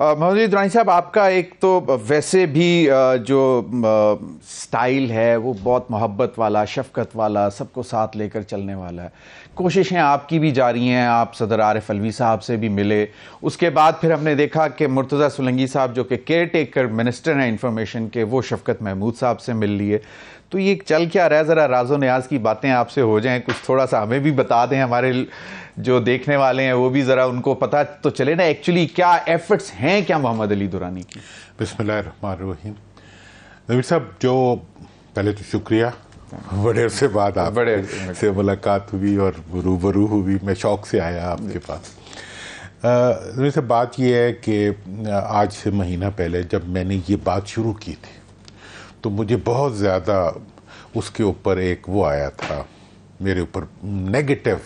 मोहम्मद दुरानी साहब आपका एक तो वैसे भी जो स्टाइल है वो बहुत मोहब्बत वाला शफकत वाला सबको साथ लेकर चलने वाला है कोशिशें आपकी भी जारी हैं आप सदर आरिफ अलवी साहब से भी मिले उसके बाद फिर हमने देखा कि मुर्तज़ा सुलंगी साहब जो कि केयर टेकर मिनिस्टर हैं इंफॉर्मेशन के वो शफकत महमूद साहब से मिल लिए तो ये चल क्या रहा है ज़रा राजो न्याज की बातें आपसे हो जाएं कुछ थोड़ा सा हमें भी बता दें हमारे जो देखने वाले हैं वो भी ज़रा उनको पता तो चले ना एक्चुअली क्या एफर्ट्स हैं क्या मोहम्मद अली दुरानी की बिस्मिल्लाहिर्रहमानिर्रहीम नवीर साहब जो पहले तो शुक्रिया बड़े से बात आप बड़े से मुलाकात हुई और रूबरू हुई मैं शौक से आया आपके पास नवीर साहब बात यह है कि आज से महीना पहले जब मैंने ये बात शुरू की थी तो मुझे बहुत ज़्यादा उसके ऊपर एक वो आया था मेरे ऊपर नेगेटिव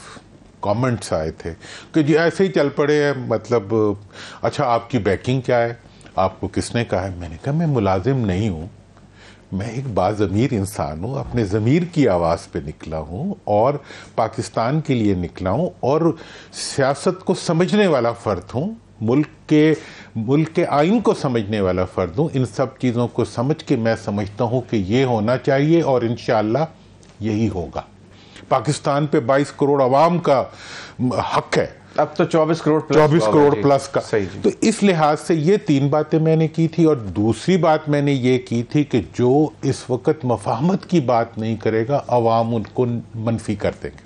कमेंट्स आए थे कि जी ऐसे ही चल पड़े हैं मतलब अच्छा आपकी बैकिंग क्या है आपको किसने कहा है मैंने कहा मैं मुलाजिम नहीं हूँ मैं एक बाज़मीर इंसान हूँ अपने ज़मीर की आवाज़ पे निकला हूँ और पाकिस्तान के लिए निकला हूँ और सियासत को समझने वाला फ़र्द हूँ मुल्क के मुल्क के आइन को समझने वाला फ़र्द हूँ इन सब चीज़ों को समझ के मैं समझता हूँ कि ये होना चाहिए और इन यही होगा पाकिस्तान पे 22 करोड़ अवाम का हक है अब तो 24 करोड़ चौबीस करोड़ प्लस का सही तो इस लिहाज से ये तीन बातें मैंने की थी और दूसरी बात मैंने ये की थी कि जो इस वक्त मफाहमत की बात नहीं करेगा अवाम उनको मनफी कर देंगे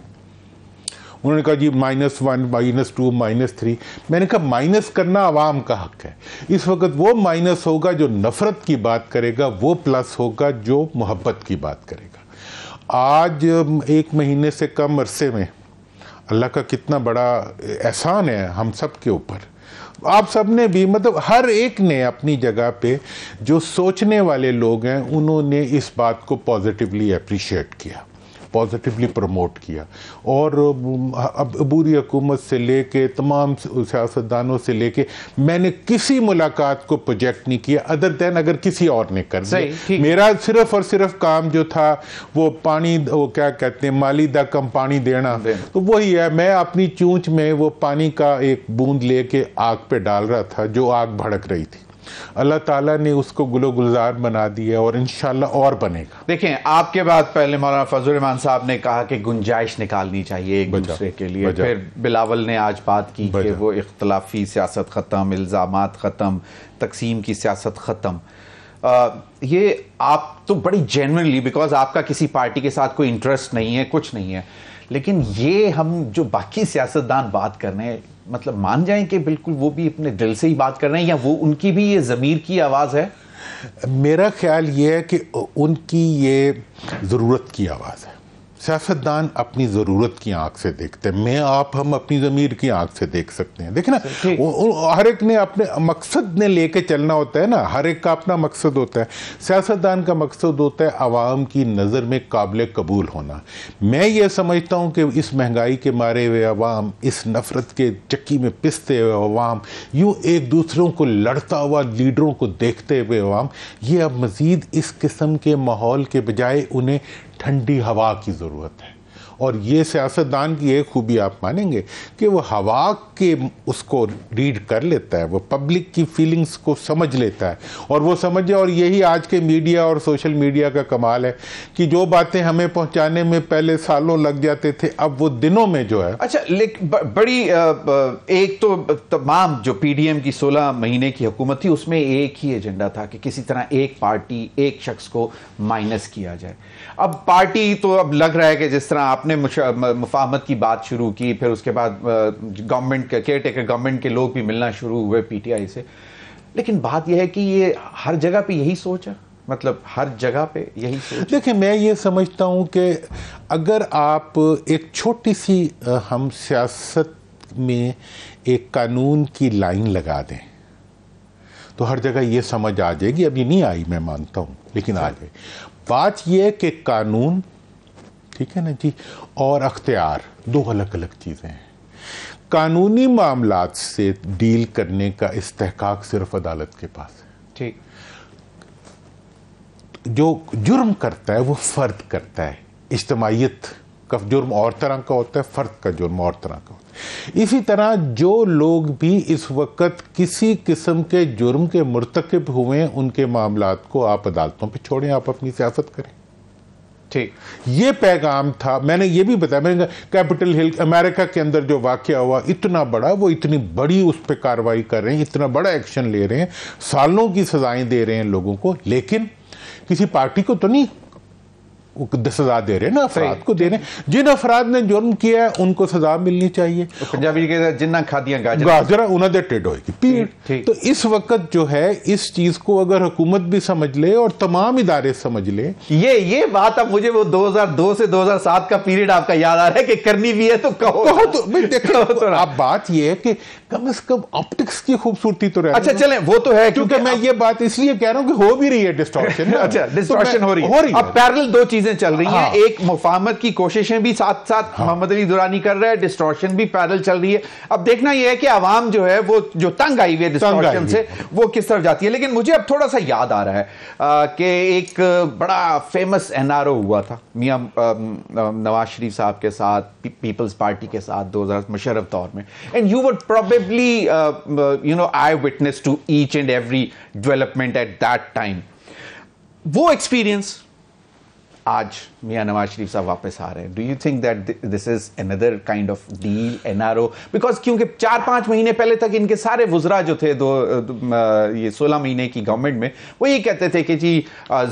उन्होंने कहा जी minus one minus two minus three मैंने कहा माइनस करना आवाम का हक है इस वक्त वो माइनस होगा जो नफरत की बात करेगा वो प्लस होगा जो मोहब्बत की बात करेगा आज एक महीने से कम अरसे में अल्लाह का कितना बड़ा एहसान है हम सब के ऊपर आप सब ने भी मतलब हर एक ने अपनी जगह पे जो सोचने वाले लोग हैं उन्होंने इस बात को पॉजिटिवली अप्रिशिएट किया पॉजिटिवली प्रमोट किया और अब अबूरी हुकूमत से लेके तमाम सियासतदानों से लेके मैंने किसी मुलाकात को प्रोजेक्ट नहीं किया अदर देन अगर किसी और ने कर दिया मेरा सिर्फ और सिर्फ काम जो था वो पानी वो क्या कहते हैं माली दा कम पानी देना तो वही है मैं अपनी चूंच में वो पानी का एक बूंद लेके आग पे डाल रहा था जो आग भड़क रही थी अल्लाह ताला ने उसको गुलो गुलजार बना दिया और इन और बनेगा देखें आपके बाद पहले मौलाना रमान साहब ने कहा कि गुंजाइश निकालनी चाहिए एक दूसरे के लिए फिर बिलावल ने आज बात की कि वो इख्तलाफी सियासत ख़त्म इल्ज़ाम ख़त्म तकसीम की सियासत ख़त्म ये आप तो बड़ी जेनवनली बिकॉज आपका किसी पार्टी के साथ कोई इंटरेस्ट नहीं है कुछ नहीं है लेकिन ये हम जो बाकी सियासतदान बात कर रहे हैं मतलब मान जाएं कि बिल्कुल वो भी अपने दिल से ही बात कर रहे हैं या वो उनकी भी ये ज़मीर की आवाज़ है मेरा ख्याल ये है कि उनकी ये ज़रूरत की आवाज़ है सियासतदान अपनी ज़रूरत की आंख से देखते हैं मैं आप हम अपनी ज़मीर की आंख से देख सकते हैं देखिए ना हर एक ने अपने मकसद ने लेके चलना होता है ना हर एक का अपना मकसद होता है सियासतदान का मकसद होता है आवाम की नज़र में काबिल कबूल होना मैं ये समझता हूँ कि इस महंगाई के मारे हुए आवाम इस नफ़रत के चक्की में पिसते हुए आवाम यूँ एक दूसरों को लड़ता हुआ लीडरों को देखते हुए आवाम ये अब मज़ीद इस किस्म के माहौल के बजाय उन्हें ठंडी हवा की ज़रूरत है और ये सियासतदान की एक खूबी आप मानेंगे कि वो हवा के उसको रीड कर लेता है वो पब्लिक की फीलिंग्स को समझ लेता है और वो समझे और यही आज के मीडिया और सोशल मीडिया का कमाल है कि जो बातें हमें पहुंचाने में पहले सालों लग जाते थे अब वो दिनों में जो है अच्छा लेकिन बड़ी एक तो तमाम जो पीडीएम की सोलह महीने की हुकूमत थी उसमें एक ही एजेंडा था कि किसी तरह एक पार्टी एक शख्स को माइनस किया जाए अब पार्टी तो अब लग रहा है कि जिस तरह आपने आपने मुफाहमत की बात शुरू की फिर उसके बाद गवर्नमेंट के केयर टेकर गवर्नमेंट के लोग भी मिलना शुरू हुए पीटीआई से लेकिन बात यह है कि ये हर जगह पे यही सोच है मतलब हर जगह पे यही सोच देखिए मैं ये समझता हूँ कि अगर आप एक छोटी सी हम सियासत में एक कानून की लाइन लगा दें तो हर जगह ये समझ आ जाएगी अभी नहीं आई मैं मानता हूँ लेकिन आ अच्छा। जाए बात यह कि कानून ठीक है ना जी और अख्तियार दो अलग अलग चीज़ें हैं कानूनी मामला से डील करने का इस्तेकाक सिर्फ अदालत के पास है ठीक जो जुर्म करता है वो फ़र्द करता है इज्तमाहीत का जुर्म और तरह का होता है फ़र्द का जुर्म और तरह का होता है इसी तरह जो लोग भी इस वक्त किसी किस्म के जुर्म के मरतकब हुए उनके मामला को आप अदालतों पर छोड़ें आप अपनी सियासत करें ठीक ये पैगाम था मैंने ये भी बताया मैंने कैपिटल हिल अमेरिका के अंदर जो वाक्य हुआ इतना बड़ा वो इतनी बड़ी उस पर कार्रवाई कर रहे हैं इतना बड़ा एक्शन ले रहे हैं सालों की सजाएं दे रहे हैं लोगों को लेकिन किसी पार्टी को तो नहीं सजा दे रहे ना अफराद को दे रहे जिन अफराद ने जुर्म किया है उनको सजा मिलनी चाहिए तो पंजाबी के जिन्ना खादियां गाजर उन्होंने टेड होगी पीड़ तो इस वक्त जो है इस चीज को अगर हुकूमत भी समझ ले और तमाम इदारे समझ ले ये ये बात अब मुझे वो 2002 से 2007 का पीरियड आपका याद आ रहा है कि करनी भी है तो कहो तो। कहो तो देखो आप तो बात ये है कि कम से कम ऑप्टिक्स की खूबसूरती तो रहे अच्छा चले वो तो है क्योंकि मैं ये बात इसलिए कह रहा हूँ कि हो भी रही है डिस्टॉर्शन अच्छा डिस्टॉर्शन हो रही है अब पैरल दो चीज चीजें चल रही हाँ। हैं एक मुफामत की कोशिशें भी साथ साथ हाँ। मोहम्मद अली दुरानी कर रहे हैं डिस्ट्रॉक्शन भी पैदल चल रही है अब देखना यह है कि आवाम जो है वो जो तंग आई हुई है डिस्ट्रॉक्शन से वो किस तरफ जाती है लेकिन मुझे अब थोड़ा सा याद आ रहा है कि एक बड़ा फेमस एन हुआ था मियाँ नवाज शरीफ साहब के साथ पीपल्स पार्टी के साथ दो हजार मुशरफ दौर में and you would probably you know I witness to each and every development at that time वो एक्सपीरियंस आज मियाँ नवाज शरीफ साहब वापस आ रहे हैं do you think that this is another kind of deal NRO because क्योंकि चार पाँच महीने पहले तक इनके सारे वजरा जो थे दो ये सोलह महीने की गवर्नमेंट में वो ये कहते थे कि जी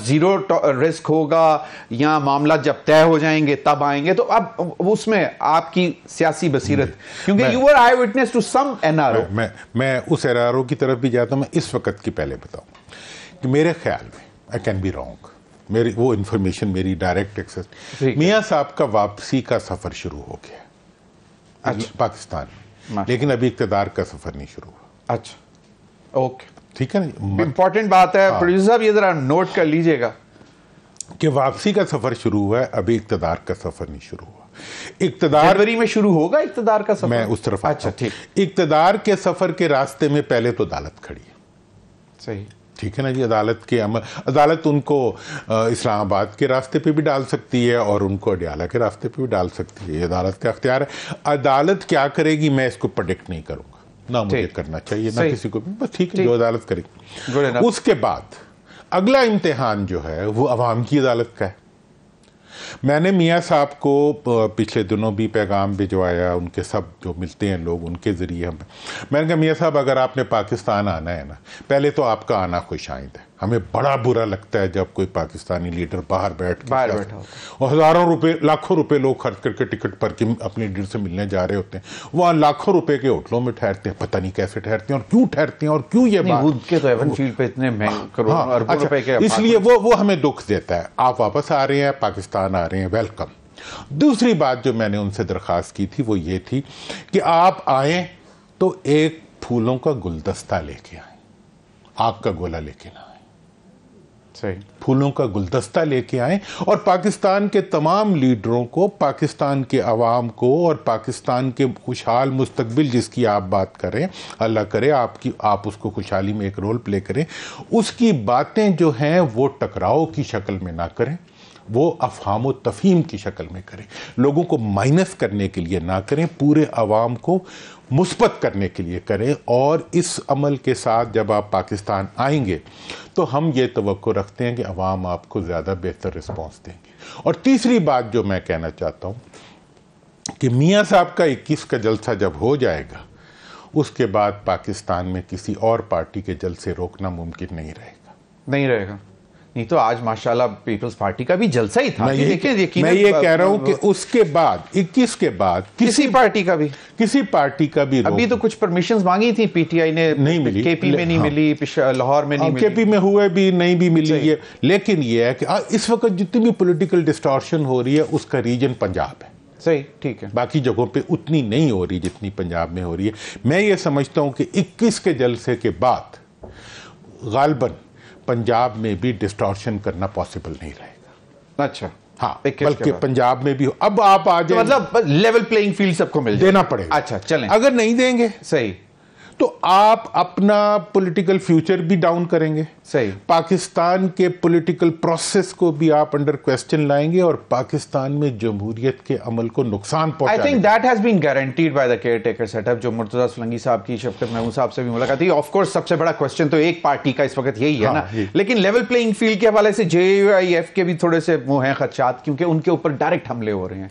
ज़ीरो रिस्क होगा या मामला जब तय हो जाएंगे तब आएंगे तो अब उसमें आपकी सियासी बसीरत क्योंकि you are I witness to some NRO मैं मैं उस एनआरओ की तरफ भी जाता हूँ मैं इस वक्त की पहले बताऊँ कि मेरे ख्याल में आई कैन बी रॉन्ग मेरी वो इन्फॉर्मेशन मेरी डायरेक्ट एक्सेस मियाँ साहब का वापसी का सफ़र शुरू हो गया अच्छा। पाकिस्तान लेकिन अभी इकतदार का सफ़र नहीं शुरू हुआ अच्छा ओके ठीक है ना इम्पॉर्टेंट बात है प्रोड्यूसर हाँ। साहब ये ज़रा नोट कर लीजिएगा कि वापसी का सफ़र शुरू हुआ है अभी इकतदार का सफ़र नहीं शुरू हुआ इकतदार जनवरी में शुरू होगा इकतदार का सफर मैं उस तरफ अच्छा ठीक इकतदार के सफर के रास्ते में पहले तो अदालत खड़ी है सही ठीक है ना जी अदालत के अमल अदालत उनको इस्लामाबाद के रास्ते पे भी डाल सकती है और उनको अडियाला के रास्ते पे भी डाल सकती है अदालत का अख्तियार है अदालत क्या करेगी मैं इसको प्रडिक्ट नहीं करूँगा ना मुझे करना चाहिए ना किसी को भी बस ठीक है जो अदालत करेगी उसके बाद अगला इम्तहान जो है वो अवाम की अदालत का है मैंने मियाँ साहब को पिछले दिनों भी पैगाम भिजवाया उनके सब जो मिलते हैं लोग उनके ज़रिए हम मैंने कहा मियाँ साहब अगर आपने पाकिस्तान आना है ना पहले तो आपका आना खुश आइंद है हमें बड़ा बुरा लगता है जब कोई पाकिस्तानी लीडर बाहर बैठ बाहर बैठा और हज़ारों रुपए लाखों रुपए लोग खर्च करके टिकट पर के अपने लीडर से मिलने जा रहे होते हैं वहाँ लाखों रुपए के होटलों में ठहरते हैं पता नहीं कैसे ठहरते हैं और क्यों ठहरते हैं और क्यों ये बात के तो एवन फील्ड पे इतने हाँ, हाँ अच्छा, के इसलिए वो वो हमें दुख देता है आप वापस आ रहे हैं पाकिस्तान आ रहे हैं वेलकम दूसरी बात जो मैंने उनसे दरख्वास्त की थी वो ये थी कि आप आए तो एक फूलों का गुलदस्ता लेके आए आग का गोला लेके ना आए फूलों का गुलदस्ता लेके आए और पाकिस्तान के तमाम लीडरों को पाकिस्तान के आवाम को और पाकिस्तान के खुशहाल मुस्तबिल जिसकी आप बात करें अल्लाह करे आपकी आप उसको खुशहाली में एक रोल प्ले करें उसकी बातें जो हैं वो टकराव की शक्ल में ना करें वो अफहाम व की शक्ल में करें लोगों को माइनस करने के लिए ना करें पूरे आवाम को मुस्बत करने के लिए करें और इस अमल के साथ जब आप पाकिस्तान आएंगे तो हम ये तो रखते हैं कि अवाम आपको ज़्यादा बेहतर रिस्पॉन्स देंगे और तीसरी बात जो मैं कहना चाहता हूँ कि मियाँ साहब का इक्कीस का जलसा जब हो जाएगा उसके बाद पाकिस्तान में किसी और पार्टी के जलसे रोकना मुमकिन नहीं रहेगा नहीं रहेगा नहीं तो आज माशाल्लाह पीपल्स पार्टी का भी जलसा ही था मैं ये, यही यकीन मैं ये कह रहा हूँ कि उसके बाद 21 के बाद किसी, किसी पार्टी का भी किसी पार्टी का भी अभी तो कुछ परमिशन मांगी थी पीटीआई ने नहीं मिली केपी में नहीं हाँ। मिली लाहौर में नहीं केपी हाँ, में हुए भी नहीं भी मिली ये लेकिन ये है कि हाँ, इस वक्त जितनी भी पोलिटिकल डिस्टोर्शन हो रही है उसका रीजन पंजाब है सही ठीक है बाकी जगहों पे उतनी नहीं हो रही जितनी पंजाब में हो रही है मैं ये समझता हूँ कि 21 के जलसे के बाद गालबन पंजाब में भी डिस्टॉर्शन करना पॉसिबल नहीं रहेगा अच्छा हाँ बल्कि पंजाब में भी हो अब आप आ जाए तो मतलब लेवल प्लेइंग फील्ड सबको मिल देना पड़ेगा अच्छा चलें अगर नहीं देंगे सही तो आप अपना पॉलिटिकल फ्यूचर भी डाउन करेंगे सही पाकिस्तान के पॉलिटिकल प्रोसेस को भी आप अंडर क्वेश्चन लाएंगे और पाकिस्तान में जमहूरियत के अमल को नुकसान पहुंचा I think that has been guaranteed by the caretaker setup जो मुर्तजा सुलंगी साहब की शफकत महमूद साहब से भी मुलाकात ऑफकोर्स सबसे बड़ा क्वेश्चन तो एक पार्टी का इस वक्त यही है हाँ, ना लेकिन लेवल प्लेइंग फील्ड के हवाले से जे के भी थोड़े से वो हैं खदशात क्योंकि उनके ऊपर डायरेक्ट हमले हो रहे हैं